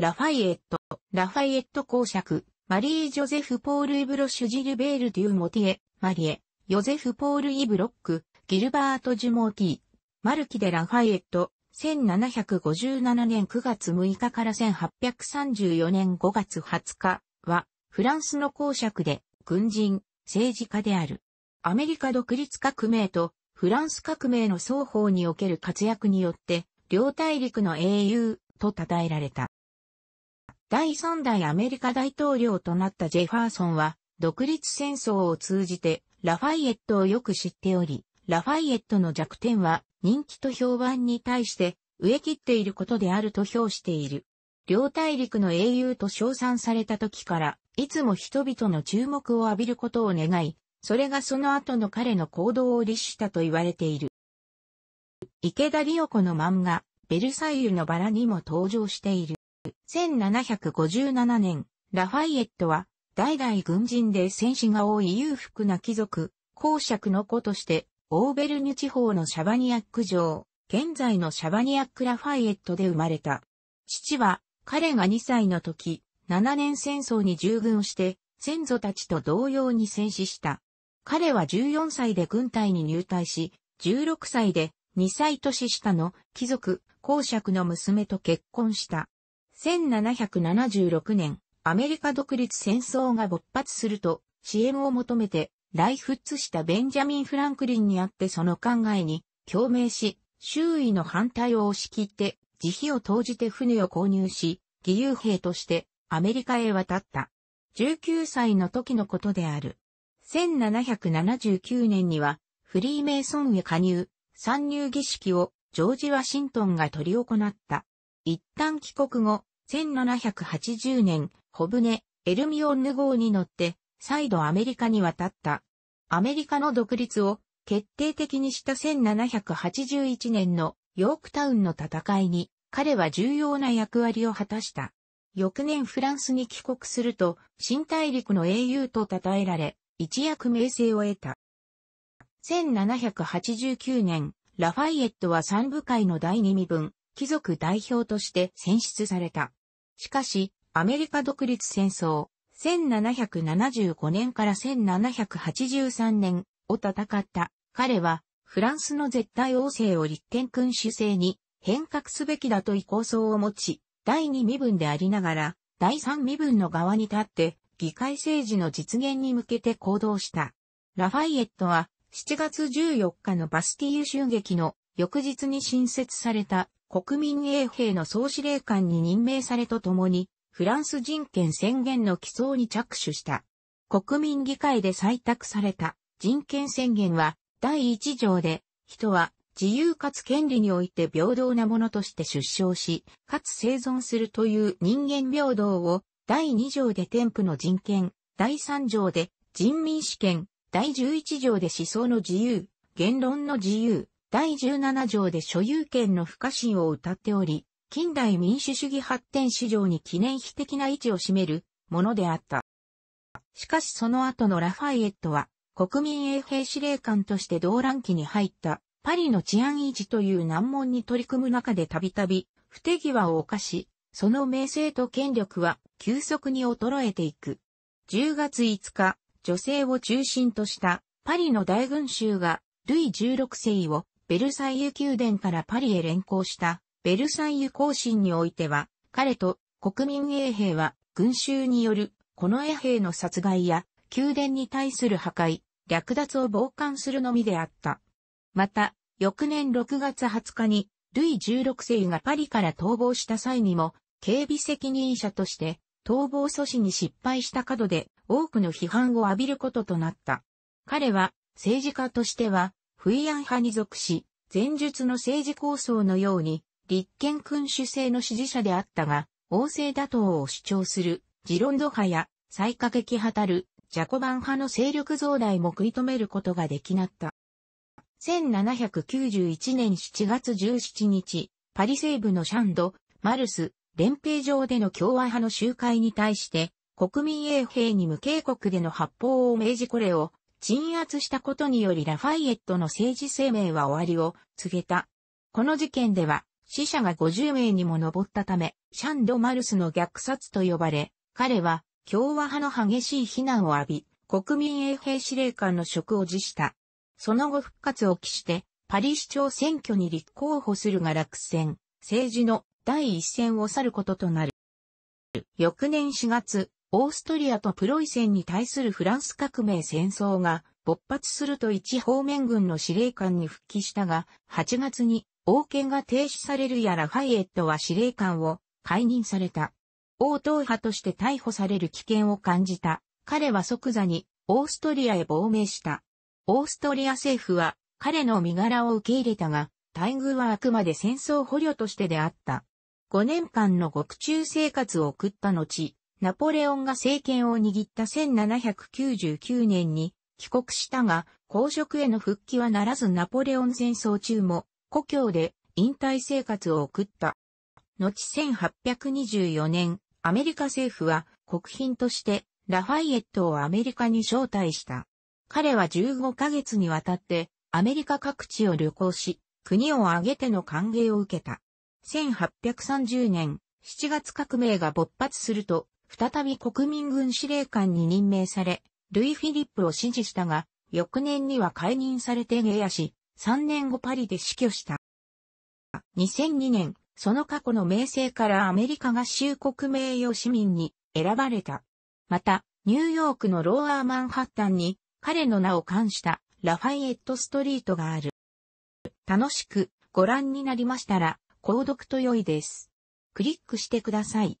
ラファイエット、ラファイエット公爵、マリー・ジョゼフ・ポール・イブロッシュ・ジルベール・デュ・モティエ、マリエ、ヨゼフ・ポール・イブロック、ギルバート・ジュ・モーティ、マルキデ・ラファイエット、1757年9月6日から1834年5月20日は、フランスの公爵で、軍人、政治家である。アメリカ独立革命とフランス革命の双方における活躍によって、両大陸の英雄と称えられた。第3代アメリカ大統領となったジェファーソンは、独立戦争を通じて、ラファイエットをよく知っており、ラファイエットの弱点は、人気と評判に対して、植え切っていることであると評している。両大陸の英雄と称賛された時から、いつも人々の注目を浴びることを願い、それがその後の彼の行動を律したと言われている。池田理代子の漫画、ベルサイユのバラにも登場している。1757年、ラファイエットは、代々軍人で戦死が多い裕福な貴族、公爵の子として、オーベルニュ地方のシャバニアック城、現在のシャバニアックラファイエットで生まれた。父は、彼が2歳の時、7年戦争に従軍して、先祖たちと同様に戦死した。彼は14歳で軍隊に入隊し、16歳で2歳年下の貴族、公爵の娘と結婚した。1776年、アメリカ独立戦争が勃発すると、支援を求めて、来仏したベンジャミン・フランクリンにあってその考えに共鳴し、周囲の反対を押し切って、慈悲を投じて船を購入し、義勇兵としてアメリカへ渡った。19歳の時のことである。1779年には、フリーメイソンへ加入、参入儀式をジョージ・ワシントンが取り行った。一旦帰国後、1780年、小舟、エルミオンヌ号に乗って、再度アメリカに渡った。アメリカの独立を決定的にした1781年のヨークタウンの戦いに、彼は重要な役割を果たした。翌年フランスに帰国すると、新大陸の英雄と称えられ、一躍名声を得た。1789年、ラファイエットは三部会の第二身分、貴族代表として選出された。しかし、アメリカ独立戦争、1775年から1783年を戦った彼は、フランスの絶対王政を立憲君主制に変革すべきだという構想を持ち、第二身分でありながら、第三身分の側に立って、議会政治の実現に向けて行動した。ラファイエットは、7月14日のバスティーユ襲撃の翌日に新設された国民衛兵の総司令官に任命されとともに、フランス人権宣言の起草に着手した。国民議会で採択された人権宣言は、第1条で、人は自由かつ権利において平等なものとして出生し、かつ生存するという人間平等を、第2条で添付の人権、第3条で人民主権、第11条で思想の自由、言論の自由、第17条で所有権の不可侵を謳っており、近代民主主義発展史上に記念碑的な位置を占めるものであった。しかしその後のラファイエットは、国民衛兵司令官として動乱期に入ったパリの治安維持という難問に取り組む中でたびたび不手際を犯し、その名声と権力は急速に衰えていく。10月5日、女性を中心としたパリの大群衆がルイ16世をベルサイユ宮殿からパリへ連行したベルサイユ行進においては、彼と国民衛兵は群衆によるこの衛兵の殺害や宮殿に対する破壊、略奪を傍観するのみであった。また、翌年6月20日に、ルイ16世がパリから逃亡した際にも、警備責任者として、逃亡阻止に失敗した角で、多くの批判を浴びることとなった。彼は、政治家としては、不慰安派に属し、前述の政治構想のように、立憲君主制の支持者であったが、王政打倒を主張する、ジロンド派や、最過激派たる、ジャコバン派の勢力増大も食い止めることができなった。1791年7月17日、パリ西部のシャンド、マルス、連兵場での共和派の集会に対して、国民衛兵に無警告での発砲を命じこれを、鎮圧したことによりラファイエットの政治生命は終わりを告げた。この事件では死者が50名にも上ったため、シャンド・マルスの虐殺と呼ばれ、彼は共和派の激しい非難を浴び、国民衛兵司令官の職を辞した。その後復活を期して、パリ市長選挙に立候補するが落選、政治の第一線を去ることとなる。翌年4月、オーストリアとプロイセンに対するフランス革命戦争が勃発すると一方面軍の司令官に復帰したが、8月に王権が停止されるやラファイエットは司令官を解任された。王党派として逮捕される危険を感じた。彼は即座にオーストリアへ亡命した。オーストリア政府は彼の身柄を受け入れたが、待遇はあくまで戦争捕虜としてであった。5年間の獄中生活を送った後、ナポレオンが政権を握った1799年に帰国したが、公職への復帰はならずナポレオン戦争中も故郷で引退生活を送った。後1824年、アメリカ政府は国賓としてラファイエットをアメリカに招待した。彼は15ヶ月にわたってアメリカ各地を旅行し、国を挙げての歓迎を受けた。1830年、7月革命が勃発すると、再び国民軍司令官に任命され、ルイ・フィリップを支持したが、翌年には解任されて下野し、3年後パリで死去した。2002年、その過去の名声からアメリカ合衆国名誉市民に選ばれた。また、ニューヨークのローアーマンハッタンに彼の名を冠したラファイエットストリートがある。楽しくご覧になりましたら、購読と良いです。クリックしてください。